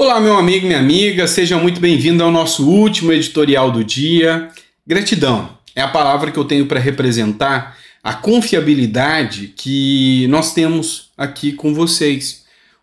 Olá, meu amigo, minha amiga, seja muito bem-vindo ao nosso último editorial do dia. Gratidão é a palavra que eu tenho para representar a confiabilidade que nós temos aqui com vocês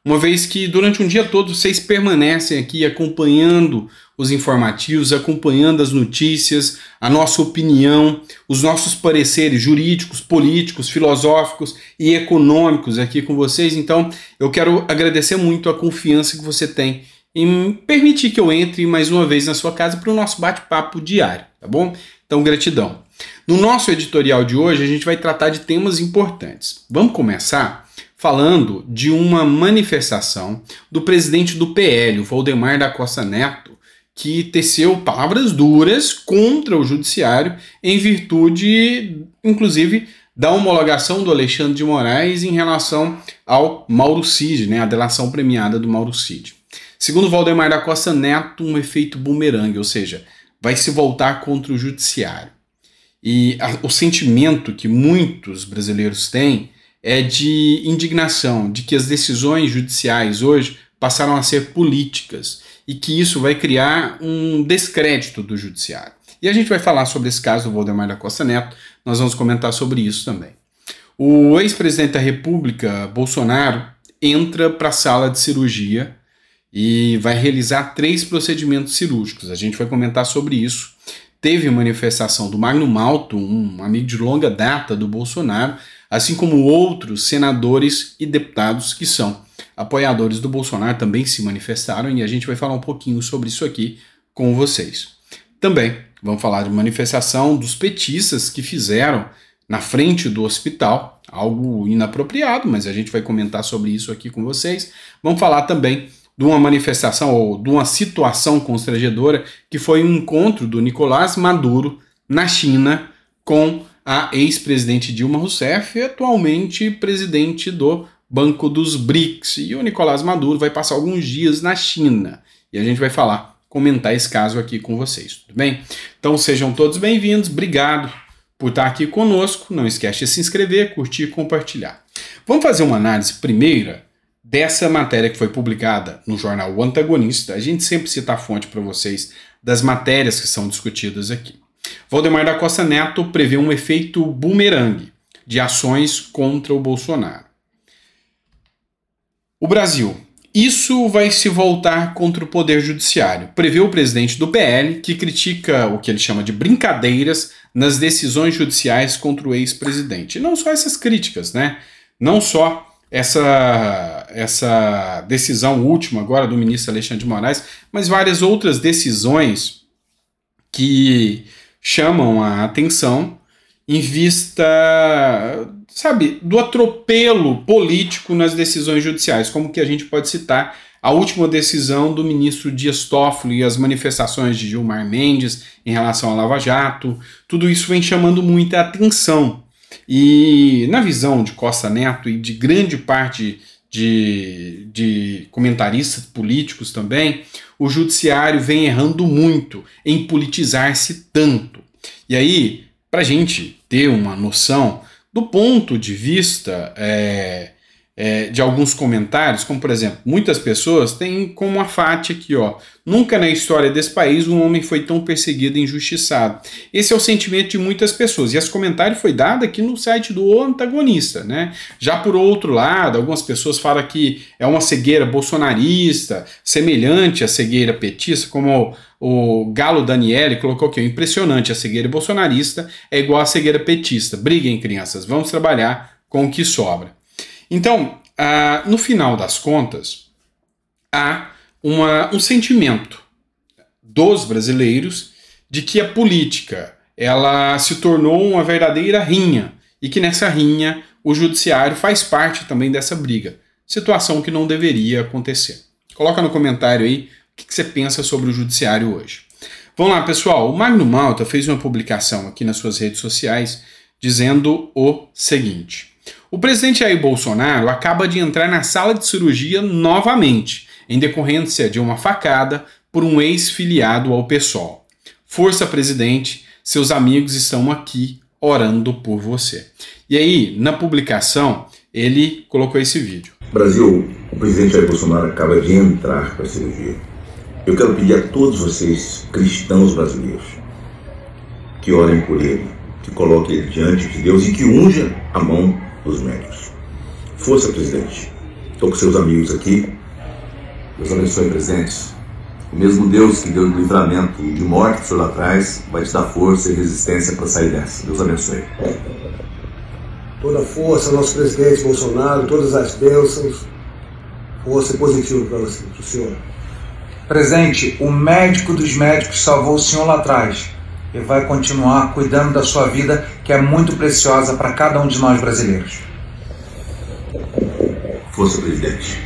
uma vez que durante um dia todo vocês permanecem aqui acompanhando os informativos, acompanhando as notícias, a nossa opinião, os nossos pareceres jurídicos, políticos, filosóficos e econômicos aqui com vocês. Então, eu quero agradecer muito a confiança que você tem em permitir que eu entre mais uma vez na sua casa para o nosso bate-papo diário, tá bom? Então, gratidão. No nosso editorial de hoje, a gente vai tratar de temas importantes. Vamos começar falando de uma manifestação do presidente do PL, Valdemar da Costa Neto, que teceu palavras duras contra o judiciário em virtude, inclusive, da homologação do Alexandre de Moraes em relação ao Mauro Cid, né, a delação premiada do Mauro Cid. Segundo Valdemar da Costa Neto, um efeito bumerangue, ou seja, vai se voltar contra o judiciário. E a, o sentimento que muitos brasileiros têm é de indignação, de que as decisões judiciais hoje passaram a ser políticas e que isso vai criar um descrédito do judiciário. E a gente vai falar sobre esse caso do Valdemar da Costa Neto, nós vamos comentar sobre isso também. O ex-presidente da República, Bolsonaro, entra para a sala de cirurgia e vai realizar três procedimentos cirúrgicos. A gente vai comentar sobre isso. Teve manifestação do Magno Malto, um amigo de longa data do Bolsonaro, assim como outros senadores e deputados que são apoiadores do Bolsonaro também se manifestaram e a gente vai falar um pouquinho sobre isso aqui com vocês. Também vamos falar de manifestação dos petistas que fizeram na frente do hospital, algo inapropriado, mas a gente vai comentar sobre isso aqui com vocês. Vamos falar também de uma manifestação ou de uma situação constrangedora que foi um encontro do Nicolás Maduro na China com a ex-presidente Dilma Rousseff, atualmente presidente do Banco dos BRICS. E o Nicolás Maduro vai passar alguns dias na China. E a gente vai falar, comentar esse caso aqui com vocês, tudo bem? Então sejam todos bem-vindos, obrigado por estar aqui conosco. Não esquece de se inscrever, curtir e compartilhar. Vamos fazer uma análise primeira dessa matéria que foi publicada no jornal O Antagonista. A gente sempre cita a fonte para vocês das matérias que são discutidas aqui. Valdemar da Costa Neto prevê um efeito bumerangue de ações contra o Bolsonaro. O Brasil. Isso vai se voltar contra o Poder Judiciário, prevê o presidente do PL, que critica o que ele chama de brincadeiras nas decisões judiciais contra o ex-presidente. não só essas críticas, né? Não só essa, essa decisão última agora do ministro Alexandre de Moraes, mas várias outras decisões que chamam a atenção em vista, sabe, do atropelo político nas decisões judiciais, como que a gente pode citar a última decisão do ministro Dias Toffoli e as manifestações de Gilmar Mendes em relação à Lava Jato, tudo isso vem chamando muita atenção. E na visão de Costa Neto e de grande parte de, de comentaristas políticos também, o judiciário vem errando muito em politizar-se tanto e aí, para a gente ter uma noção do ponto de vista é, é, de alguns comentários, como por exemplo, muitas pessoas têm como a Fátia aqui, ó. Nunca na história desse país um homem foi tão perseguido e injustiçado. Esse é o sentimento de muitas pessoas. E esse comentário foi dado aqui no site do antagonista, né? Já por outro lado, algumas pessoas falam que é uma cegueira bolsonarista, semelhante à cegueira petista, como o Galo Daniele colocou aqui, impressionante, a cegueira bolsonarista é igual à cegueira petista. Briguem, crianças, vamos trabalhar com o que sobra. Então, ah, no final das contas, há uma, um sentimento dos brasileiros de que a política ela se tornou uma verdadeira rinha e que nessa rinha o judiciário faz parte também dessa briga, situação que não deveria acontecer. Coloca no comentário aí o que você pensa sobre o judiciário hoje. Vamos lá, pessoal. O Magno Malta fez uma publicação aqui nas suas redes sociais dizendo o seguinte. O presidente Jair Bolsonaro acaba de entrar na sala de cirurgia novamente, em decorrência de uma facada por um ex-filiado ao PSOL. Força, presidente, seus amigos estão aqui orando por você. E aí, na publicação, ele colocou esse vídeo. Brasil, o presidente Jair Bolsonaro acaba de entrar para a cirurgia. Eu quero pedir a todos vocês, cristãos brasileiros, que orem por ele, que coloquem ele diante de Deus e que unja a mão dos médicos. Força, presidente. Estou com seus amigos aqui. Deus abençoe, presidente. O mesmo Deus que deu o livramento de morte lá atrás vai te dar força e resistência para sair dessa. Deus abençoe. Toda força, nosso presidente Bolsonaro, todas as bênçãos, força positiva para o senhor. Presente, o médico dos médicos salvou o senhor lá atrás e vai continuar cuidando da sua vida, que é muito preciosa para cada um de nós brasileiros. Força, presidente.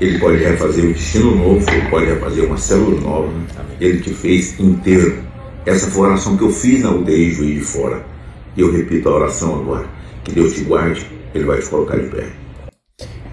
Ele pode refazer um destino novo, ele pode refazer uma célula nova. Ele te fez inteiro. Essa foi a oração que eu fiz na UDI Juiz de Fora. E eu repito a oração agora. Que Deus te guarde, ele vai te colocar de pé.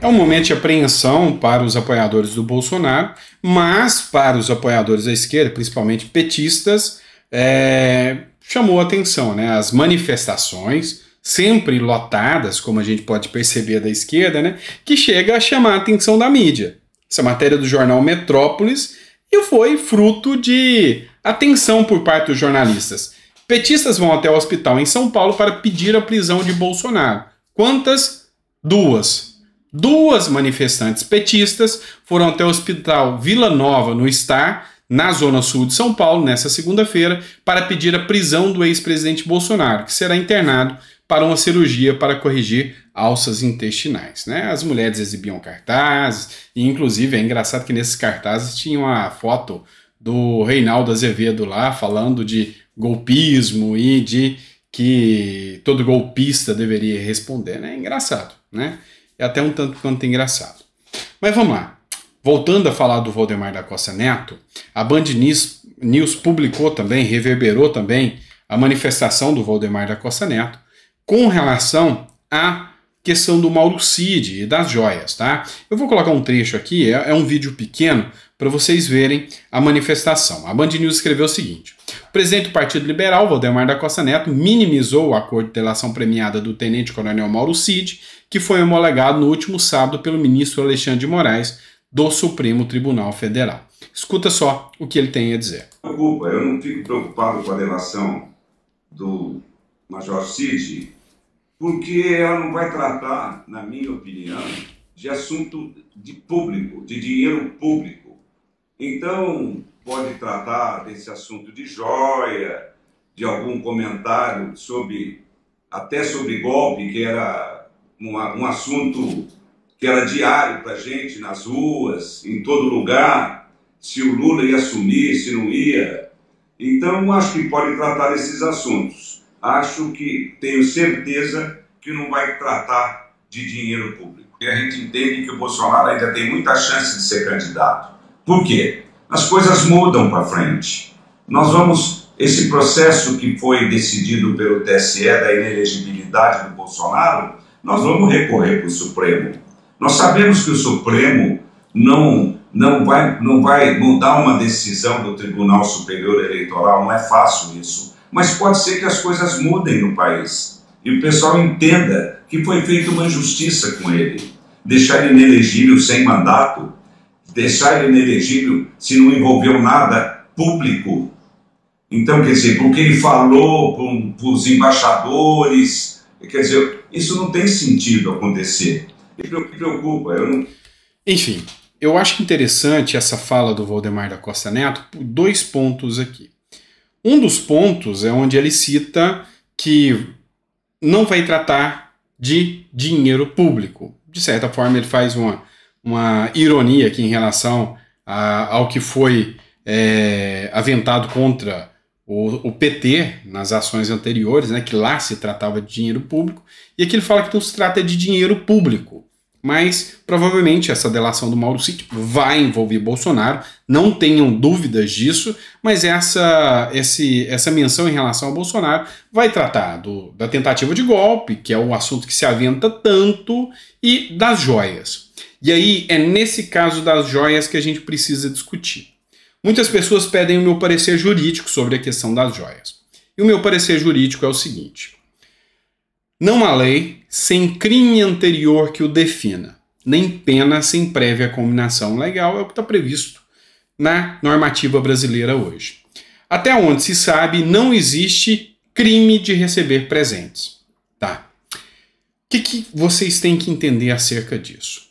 É um momento de apreensão para os apoiadores do Bolsonaro, mas para os apoiadores da esquerda, principalmente petistas, é, chamou atenção, né? As manifestações, sempre lotadas, como a gente pode perceber da esquerda, né? Que chega a chamar a atenção da mídia. Essa matéria do jornal Metrópolis e foi fruto de atenção por parte dos jornalistas. Petistas vão até o hospital em São Paulo para pedir a prisão de Bolsonaro. Quantas? Duas. Duas manifestantes petistas foram até o hospital Vila Nova, no Estado, na Zona Sul de São Paulo, nesta segunda-feira, para pedir a prisão do ex-presidente Bolsonaro, que será internado para uma cirurgia para corrigir alças intestinais. Né? As mulheres exibiam cartazes, e inclusive é engraçado que nesses cartazes tinha uma foto do Reinaldo Azevedo lá falando de golpismo e de que todo golpista deveria responder. É engraçado, né? É até um tanto quanto engraçado. Mas vamos lá. Voltando a falar do Valdemar da Costa Neto, a Band News, News publicou também, reverberou também a manifestação do Valdemar da Costa Neto com relação à questão do Mauro Cid e das joias, tá? Eu vou colocar um trecho aqui, é, é um vídeo pequeno para vocês verem a manifestação. A Band News escreveu o seguinte: o presidente do Partido Liberal, Valdemar da Costa Neto, minimizou o acordo de delação premiada do tenente-coronel Mauro Cid, que foi homologado no último sábado pelo ministro Alexandre de Moraes do Supremo Tribunal Federal. Escuta só o que ele tem a dizer. Preocupa, eu não fico preocupado com a delação do Major Cid, porque ela não vai tratar, na minha opinião, de assunto de público, de dinheiro público. Então, pode tratar desse assunto de joia, de algum comentário sobre, até sobre golpe, que era um, um assunto que era diário para a gente nas ruas, em todo lugar, se o Lula ia assumir, se não ia. Então, acho que pode tratar desses assuntos. Acho que, tenho certeza, que não vai tratar de dinheiro público. E a gente entende que o Bolsonaro ainda tem muita chance de ser candidato. Por quê? As coisas mudam para frente. Nós vamos. Esse processo que foi decidido pelo TSE da inelegibilidade do Bolsonaro, nós vamos recorrer para o Supremo nós sabemos que o Supremo não, não, vai, não vai mudar uma decisão do Tribunal Superior Eleitoral, não é fácil isso. Mas pode ser que as coisas mudem no país e o pessoal entenda que foi feita uma injustiça com ele. Deixar ele inelegível sem mandato, deixar ele inelegível se não envolveu nada público. Então, quer dizer, porque ele falou para os embaixadores, quer dizer, isso não tem sentido acontecer me preocupa. Eu não... Enfim, eu acho interessante essa fala do Valdemar da Costa Neto por dois pontos aqui. Um dos pontos é onde ele cita que não vai tratar de dinheiro público. De certa forma, ele faz uma, uma ironia aqui em relação a, ao que foi é, aventado contra o, o, PT nas ações anteriores, né, que lá se tratava de dinheiro público, e aqui ele fala que não se trata de dinheiro público. Mas provavelmente essa delação do Mauro Cid vai envolver Bolsonaro, não tenham dúvidas disso, mas essa, esse, essa menção em relação ao Bolsonaro vai tratar do, da tentativa de golpe, que é o assunto que se aventa tanto, e das joias. E aí é nesse caso das joias que a gente precisa discutir. Muitas pessoas pedem o meu parecer jurídico sobre a questão das joias. E o meu parecer jurídico é o seguinte: não há lei sem crime anterior que o defina, nem pena sem prévia combinação legal, é o que está previsto na normativa brasileira hoje. Até onde se sabe, não existe crime de receber presentes. Tá. O que, que vocês têm que entender acerca disso?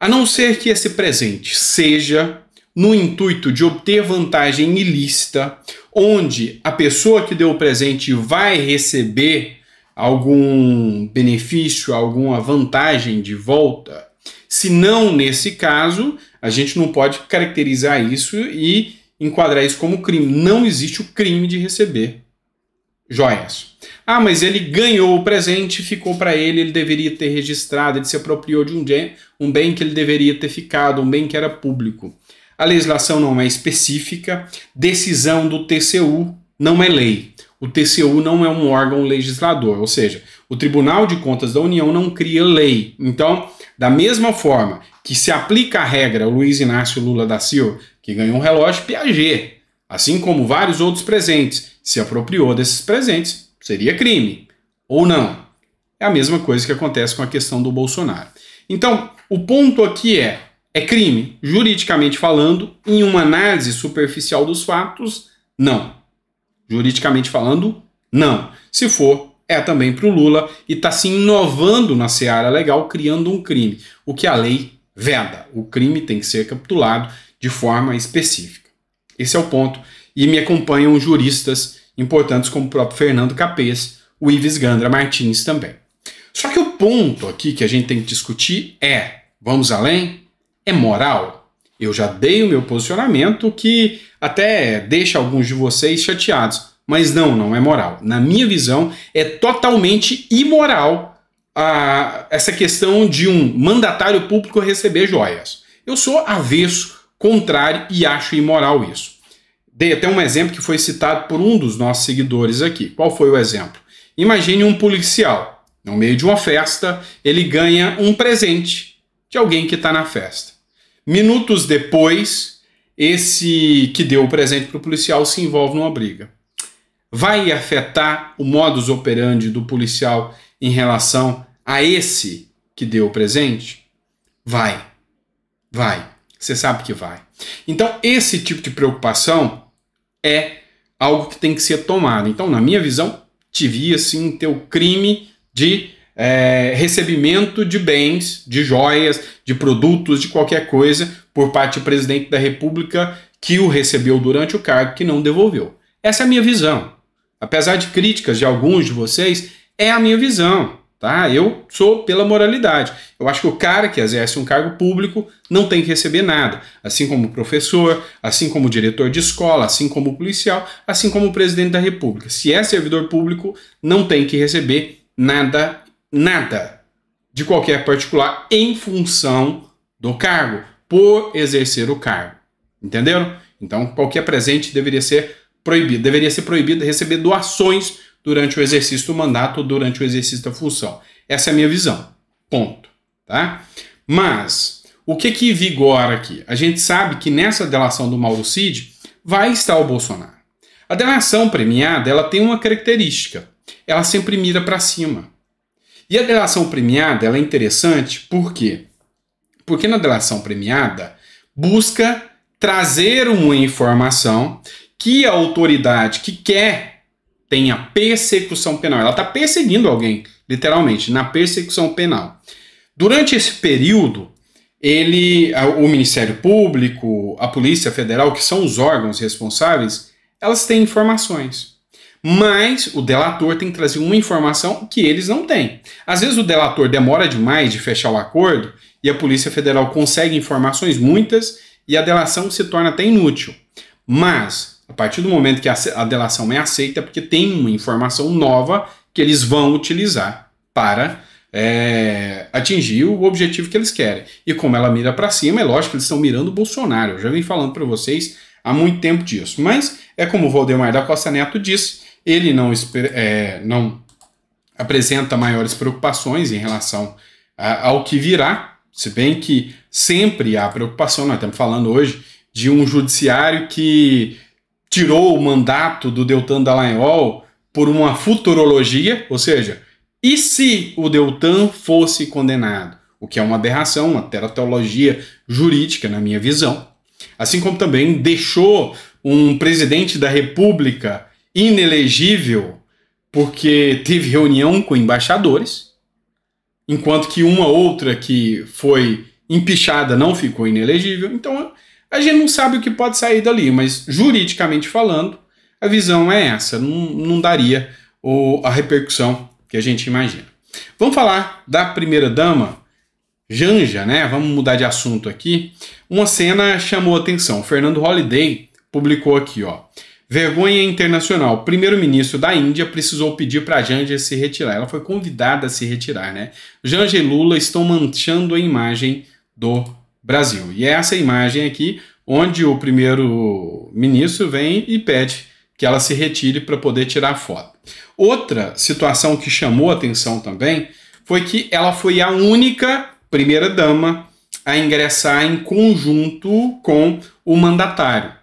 A não ser que esse presente seja no intuito de obter vantagem ilícita, onde a pessoa que deu o presente vai receber algum benefício, alguma vantagem de volta? Se não, nesse caso, a gente não pode caracterizar isso e enquadrar isso como crime. Não existe o crime de receber joias. Ah, mas ele ganhou o presente, ficou para ele, ele deveria ter registrado, ele se apropriou de um bem, um bem que ele deveria ter ficado, um bem que era público. A legislação não é específica, decisão do TCU não é lei o TCU não é um órgão legislador, ou seja, o Tribunal de Contas da União não cria lei. Então, da mesma forma que se aplica a regra Luiz Inácio Lula da Silva, que ganhou um relógio Piaget, assim como vários outros presentes, se apropriou desses presentes, seria crime. Ou não? É a mesma coisa que acontece com a questão do Bolsonaro. Então, o ponto aqui é: é crime, juridicamente falando, em uma análise superficial dos fatos, não. Juridicamente falando, não. Se for, é também para o Lula e está se inovando na seara legal, criando um crime, o que a lei veda. O crime tem que ser capitulado de forma específica. Esse é o ponto. E me acompanham juristas importantes como o próprio Fernando Capês, o Ives Gandra Martins também. Só que o ponto aqui que a gente tem que discutir é: vamos além? É moral? Eu já dei o meu posicionamento que até deixa alguns de vocês chateados. Mas não, não é moral. Na minha visão, é totalmente imoral a, essa questão de um mandatário público receber joias. Eu sou avesso, contrário e acho imoral isso. Dei até um exemplo que foi citado por um dos nossos seguidores aqui. Qual foi o exemplo? Imagine um policial, no meio de uma festa, ele ganha um presente de alguém que está na festa. Minutos depois, esse que deu o presente para o policial se envolve numa briga. Vai afetar o modus operandi do policial em relação a esse que deu o presente? Vai. Vai. Você sabe que vai. Então, esse tipo de preocupação é algo que tem que ser tomado. Então, na minha visão, devia sim ter o crime de é, recebimento de bens, de joias, de produtos, de qualquer coisa, por parte do presidente da República que o recebeu durante o cargo, que não devolveu. Essa é a minha visão. Apesar de críticas de alguns de vocês, é a minha visão. Tá? Eu sou pela moralidade. Eu acho que o cara que exerce um cargo público não tem que receber nada. Assim como professor, assim como diretor de escola, assim como policial, assim como presidente da república. Se é servidor público, não tem que receber nada nada de qualquer particular em função do cargo, por exercer o cargo. Entenderam? Então, qualquer presente deveria ser proibido, deveria ser proibido receber doações durante o exercício do mandato ou durante o exercício da função. Essa é a minha visão. Ponto, tá? Mas o que que vigora aqui? A gente sabe que nessa delação do Mauro Cid vai estar o Bolsonaro. A delação premiada, ela tem uma característica. Ela sempre mira para cima. E a delação premiada é interessante por quê? Porque na delação premiada busca trazer uma informação que a autoridade que quer tenha persecução penal. Ela está perseguindo alguém, literalmente, na persecução penal. Durante esse período, ele, o Ministério Público, a Polícia Federal, que são os órgãos responsáveis, elas têm informações. Mas o delator tem que trazer uma informação que eles não têm. Às vezes o delator demora demais de fechar o acordo e a Polícia Federal consegue informações muitas e a delação se torna até inútil. Mas, a partir do momento que a delação é aceita, é porque tem uma informação nova que eles vão utilizar para é, atingir o objetivo que eles querem. E como ela mira para cima, é lógico que eles estão mirando o Bolsonaro. Eu já vim falando para vocês há muito tempo disso. Mas é como o Valdemar da Costa Neto disse: ele não, é, não apresenta maiores preocupações em relação a, ao que virá, se bem que sempre há preocupação, nós estamos falando hoje de um judiciário que tirou o mandato do Deltan Dallagnol por uma futurologia, ou seja, e se o Deltan fosse condenado? O que é uma aberração, uma teratologia jurídica, na minha visão. Assim como também deixou um presidente da República inelegível porque teve reunião com embaixadores, enquanto que uma outra que foi empichada não ficou inelegível. Então a gente não sabe o que pode sair dali, mas juridicamente falando, a visão é essa. Não, não daria o, a repercussão que a gente imagina. Vamos falar da primeira dama, Janja, né? Vamos mudar de assunto aqui. Uma cena chamou atenção. O Fernando Holliday publicou aqui, ó. Vergonha internacional. O primeiro-ministro da Índia precisou pedir para Janja se retirar. Ela foi convidada a se retirar, né? Janja e Lula estão manchando a imagem do Brasil. E é essa imagem aqui onde o primeiro-ministro vem e pede que ela se retire para poder tirar foto. Outra situação que chamou atenção também foi que ela foi a única primeira-dama a ingressar em conjunto com o mandatário.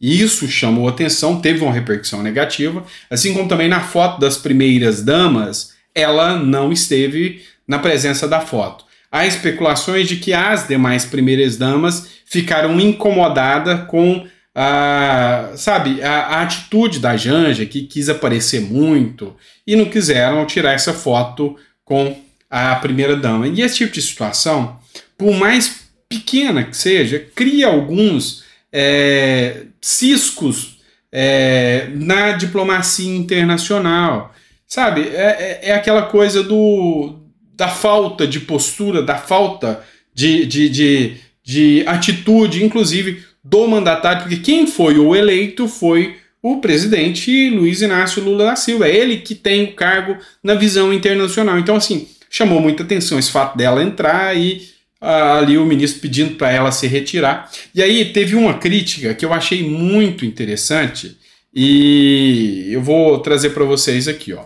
E isso chamou atenção, teve uma repercussão negativa, assim como também na foto das primeiras damas, ela não esteve na presença da foto. Há especulações de que as demais primeiras damas ficaram incomodadas com a, sabe, a, a, atitude da Janja, que quis aparecer muito, e não quiseram tirar essa foto com a primeira dama. E esse tipo de situação, por mais pequena que seja, cria alguns é, ciscos é, na diplomacia internacional. Sabe, é, é, é, aquela coisa do, da falta de postura, da falta de, de, de, de atitude, inclusive do mandatário, porque quem foi o eleito foi o presidente Luiz Inácio Lula da Silva. É ele que tem o cargo na visão internacional. Então, assim, chamou muita atenção esse fato dela entrar e ali o ministro pedindo para ela se retirar. E aí teve uma crítica que eu achei muito interessante e eu vou trazer para vocês aqui. Ó.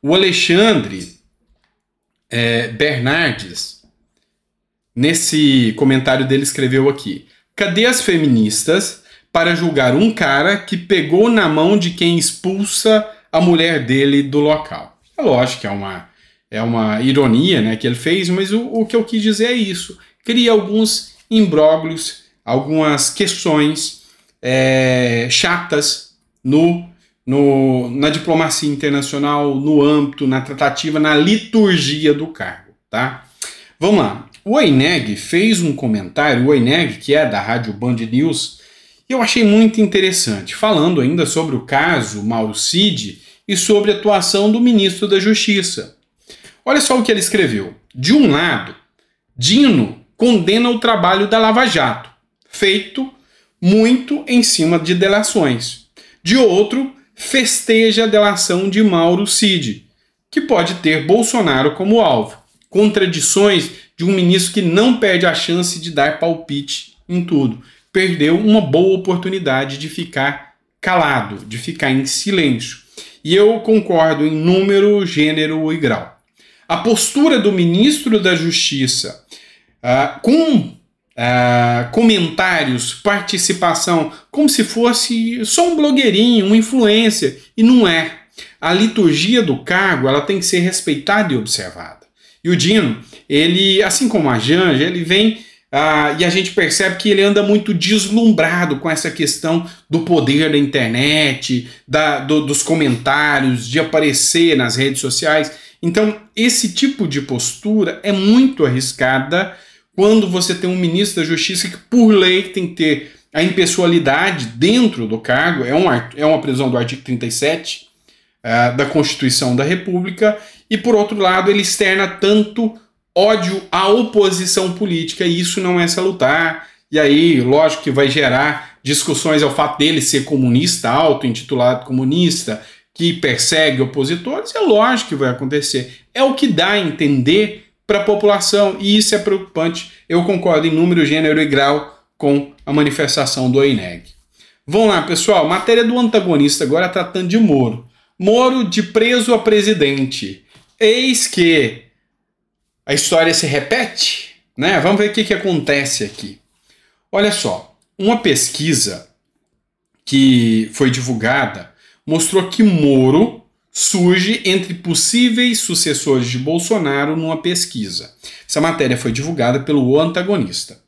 O Alexandre é, Bernardes, nesse comentário dele, escreveu aqui: Cadê as feministas para julgar um cara que pegou na mão de quem expulsa a mulher dele do local? É lógico que é uma é uma ironia né, que ele fez, mas o, o que eu quis dizer é isso. Cria alguns imbróglios, algumas questões é, chatas no, no, na diplomacia internacional, no âmbito, na tratativa, na liturgia do cargo. Tá? Vamos lá. O Eineg fez um comentário, o Eineg, que é da Rádio Band News, e eu achei muito interessante, falando ainda sobre o caso Malcide e sobre a atuação do ministro da Justiça. Olha só o que ele escreveu. De um lado, Dino condena o trabalho da Lava Jato, feito muito em cima de delações. De outro, festeja a delação de Mauro Cid, que pode ter Bolsonaro como alvo. Contradições de um ministro que não perde a chance de dar palpite em tudo. Perdeu uma boa oportunidade de ficar calado, de ficar em silêncio. E eu concordo em número, gênero e grau a postura do ministro da Justiça uh, com Uh, comentários, participação, como se fosse só um blogueirinho, um influencer, e não é. A liturgia do cargo ela tem que ser respeitada e observada. E o Dino, ele, assim como a Janja, ele vem uh, e a gente percebe que ele anda muito deslumbrado com essa questão do poder da internet, da, do, dos comentários, de aparecer nas redes sociais. Então, esse tipo de postura é muito arriscada quando você tem um ministro da Justiça que, por lei, tem que ter a impessoalidade dentro do cargo, é uma, é uma prisão do artigo 37 uh, ah, da Constituição da República, e, por outro lado, ele externa tanto ódio à oposição política, e isso não é salutar. E aí, lógico que vai gerar discussões ao fato dele ser comunista, auto-intitulado comunista, que persegue opositores, é lógico que vai acontecer. É o que dá a entender para a população, e isso é preocupante. Eu concordo em número, gênero e grau com a manifestação do INEG. Vamos lá, pessoal. Matéria do antagonista, agora tratando de Moro. Moro de preso a presidente. Eis que a história se repete, né? Vamos ver o que, que acontece aqui. Olha só, uma pesquisa que foi divulgada mostrou que Moro surge entre possíveis sucessores de Bolsonaro numa pesquisa. Essa matéria foi divulgada pelo antagonista.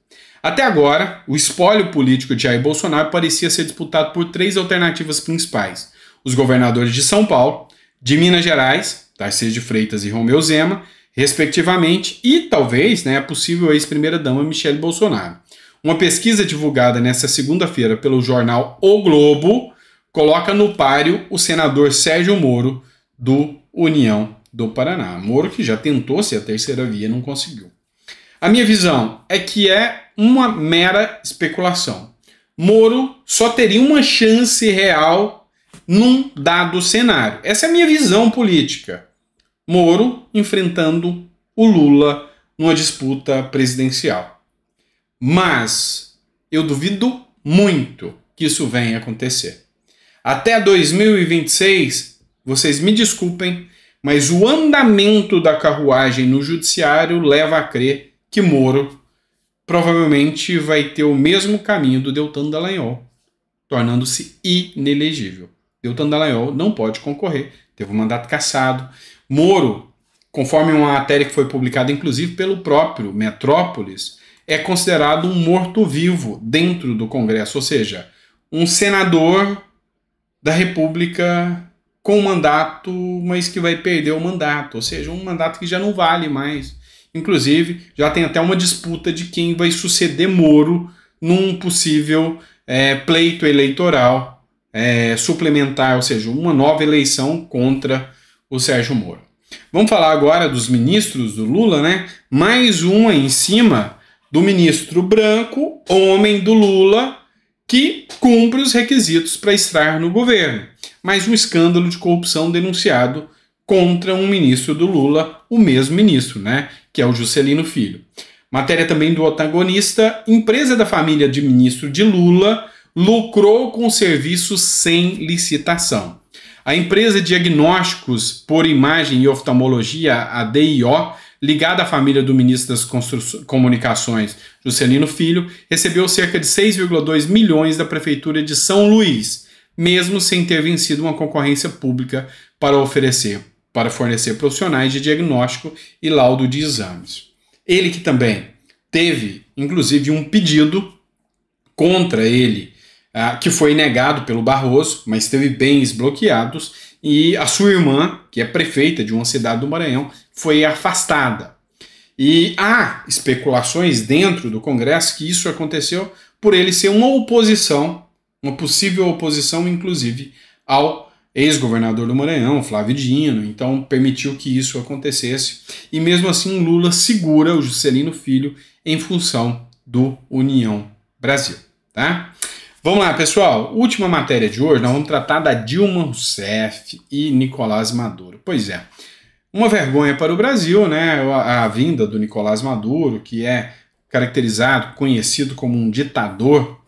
Até agora, o espólio político de Jair Bolsonaro parecia ser disputado por três alternativas principais: os governadores de São Paulo, de Minas Gerais, Tarcísio de Freitas e Romeu Zema, respectivamente, e talvez né, a possível ex-primeira-dama Michele Bolsonaro. Uma pesquisa divulgada nesta segunda-feira pelo jornal O Globo coloca no páreo o senador Sérgio Moro do União do Paraná. Moro que já tentou ser a terceira via, não conseguiu. A minha visão é que é uma mera especulação. Moro só teria uma chance real num dado cenário. Essa é a minha visão política. Moro enfrentando o Lula numa disputa presidencial. Mas eu duvido muito que isso venha acontecer. Até 2026, vocês me desculpem, mas o andamento da carruagem no judiciário leva a crer que Moro provavelmente vai ter o mesmo caminho do Deltan Dallagnol, tornando-se inelegível. Deltan Dallagnol não pode concorrer, teve o um mandato cassado. Moro, conforme uma matéria que foi publicada inclusive pelo próprio Metrópolis, é considerado um morto-vivo dentro do Congresso, ou seja, um senador da República com mandato, mas que vai perder o mandato, ou seja, um mandato que já não vale mais. Inclusive, já tem até uma disputa de quem vai suceder Moro num possível é, pleito eleitoral é, suplementar, ou seja, uma nova eleição contra o Sérgio Moro. Vamos falar agora dos ministros do Lula, né? Mais uma em cima do ministro branco, homem do Lula, que cumpre os requisitos para estar no governo. Mas um escândalo de corrupção denunciado contra um ministro do Lula, o mesmo ministro, né? Que é o Juscelino Filho. Matéria também do antagonista: empresa da família de ministro de Lula lucrou com serviços sem licitação. A empresa Diagnósticos por Imagem e Oftalmologia, a DIO, ligada à família do ministro das Comunicações, Juscelino Filho, recebeu cerca de 6,2 milhões da Prefeitura de São Luís, mesmo sem ter vencido uma concorrência pública para oferecer, para fornecer profissionais de diagnóstico e laudo de exames. Ele que também teve, inclusive, um pedido contra ele, ah, que foi negado pelo Barroso, mas teve bens bloqueados e a sua irmã, que é prefeita de uma cidade do Maranhão, foi afastada. E há especulações dentro do Congresso que isso aconteceu por ele ser uma oposição, uma possível oposição, inclusive, ao ex-governador do Maranhão, Flávio Dino, então permitiu que isso acontecesse. E mesmo assim, Lula segura o Juscelino Filho em função do União Brasil. Tá? Vamos lá, pessoal. Última matéria de hoje, nós vamos tratar da Dilma Rousseff e Nicolás Maduro. Pois é, uma vergonha para o Brasil, né? A, a vinda do Nicolás Maduro, que é caracterizado, conhecido como um ditador.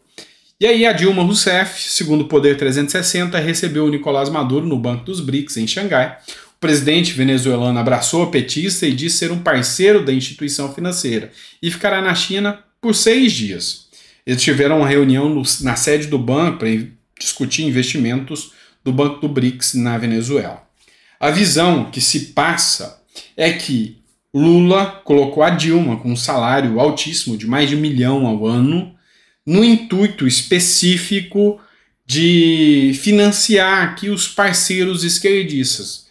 E aí a Dilma Rousseff, segundo o Poder 360, recebeu o Nicolás Maduro no Banco dos BRICS em Xangai. O presidente venezuelano abraçou a petista e disse ser um parceiro da instituição financeira e ficará na China por seis dias. Eles tiveram uma reunião no, na sede do banco para discutir investimentos do Banco do BRICS na Venezuela. A visão que se passa é que Lula colocou a Dilma com um salário altíssimo de mais de um milhão ao ano, no intuito específico de financiar aqui os parceiros esquerdistas.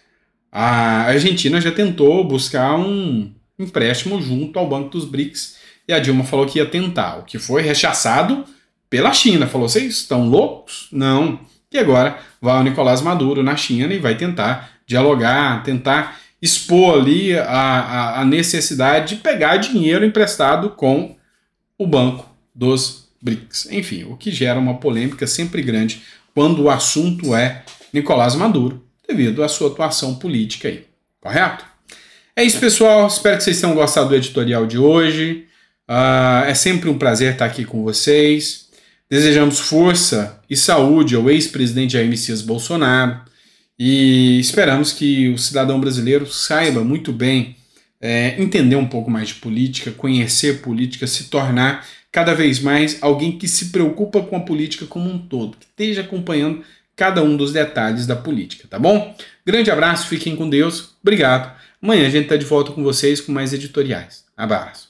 A Argentina já tentou buscar um empréstimo junto ao Banco dos BRICS e a Dilma falou que ia tentar, o que foi rechaçado pela China. Falou: vocês estão loucos? Não. E agora vai o Nicolás Maduro na China e vai tentar dialogar, tentar expor ali a, a, a necessidade de pegar dinheiro emprestado com o banco dos BRICS. Enfim, o que gera uma polêmica sempre grande quando o assunto é Nicolás Maduro, devido à sua atuação política aí. Correto? É isso, pessoal. Espero que vocês tenham gostado do editorial de hoje. Uh, é sempre um prazer estar aqui com vocês. Desejamos força e saúde ao ex-presidente Jair Messias Bolsonaro e esperamos que o cidadão brasileiro saiba muito bem é, entender um pouco mais de política, conhecer política, se tornar cada vez mais alguém que se preocupa com a política como um todo, que esteja acompanhando cada um dos detalhes da política, tá bom? Grande abraço, fiquem com Deus, obrigado. Amanhã a gente está de volta com vocês com mais editoriais. Abraço.